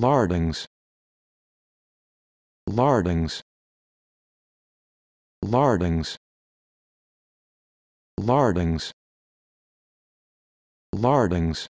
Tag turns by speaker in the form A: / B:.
A: lardings lardings lardings lardings lardings